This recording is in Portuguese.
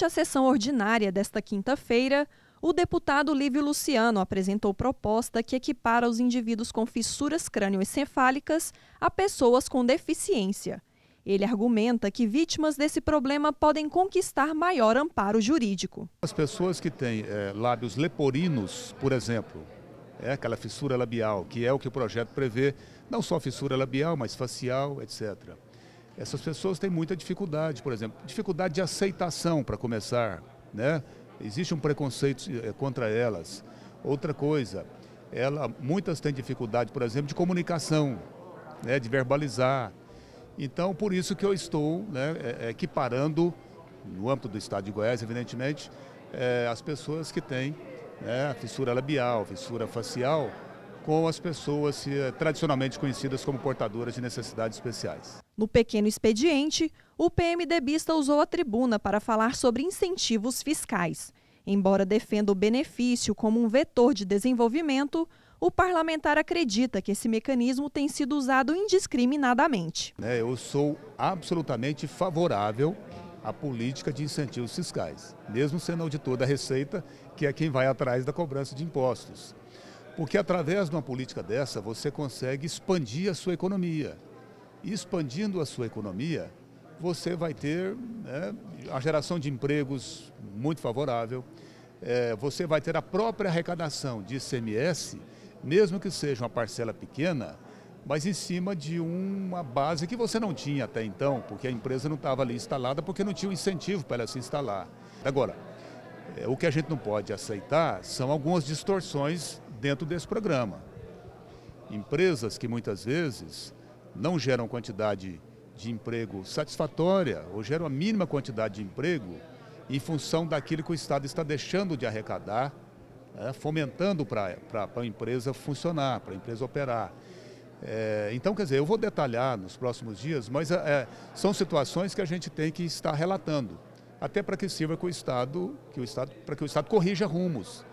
Durante a sessão ordinária desta quinta-feira, o deputado Lívio Luciano apresentou proposta que equipara os indivíduos com fissuras crânioencefálicas a pessoas com deficiência. Ele argumenta que vítimas desse problema podem conquistar maior amparo jurídico. As pessoas que têm é, lábios leporinos, por exemplo, é aquela fissura labial, que é o que o projeto prevê, não só fissura labial, mas facial, etc essas pessoas têm muita dificuldade, por exemplo, dificuldade de aceitação para começar, né? Existe um preconceito eh, contra elas. Outra coisa, ela, muitas têm dificuldade, por exemplo, de comunicação, né, de verbalizar. Então, por isso que eu estou né, eh, eh, equiparando, no âmbito do Estado de Goiás, evidentemente, é, as pessoas que têm né, a fissura labial, fissura facial, com as pessoas eh, tradicionalmente conhecidas como portadoras de necessidades especiais. No pequeno expediente, o PMDBista usou a tribuna para falar sobre incentivos fiscais. Embora defenda o benefício como um vetor de desenvolvimento, o parlamentar acredita que esse mecanismo tem sido usado indiscriminadamente. Né, eu sou absolutamente favorável à política de incentivos fiscais, mesmo sendo auditor da Receita, que é quem vai atrás da cobrança de impostos. Porque através de uma política dessa, você consegue expandir a sua economia. E expandindo a sua economia, você vai ter né, a geração de empregos muito favorável, é, você vai ter a própria arrecadação de ICMS, mesmo que seja uma parcela pequena, mas em cima de uma base que você não tinha até então, porque a empresa não estava ali instalada, porque não tinha um incentivo para ela se instalar. Agora, é, o que a gente não pode aceitar são algumas distorções dentro desse programa. Empresas que muitas vezes não geram quantidade de emprego satisfatória ou geram a mínima quantidade de emprego em função daquilo que o Estado está deixando de arrecadar, é, fomentando para a empresa funcionar, para a empresa operar. É, então, quer dizer, eu vou detalhar nos próximos dias, mas é, são situações que a gente tem que estar relatando, até para que sirva que o Estado, que o Estado para que o Estado corrija rumos.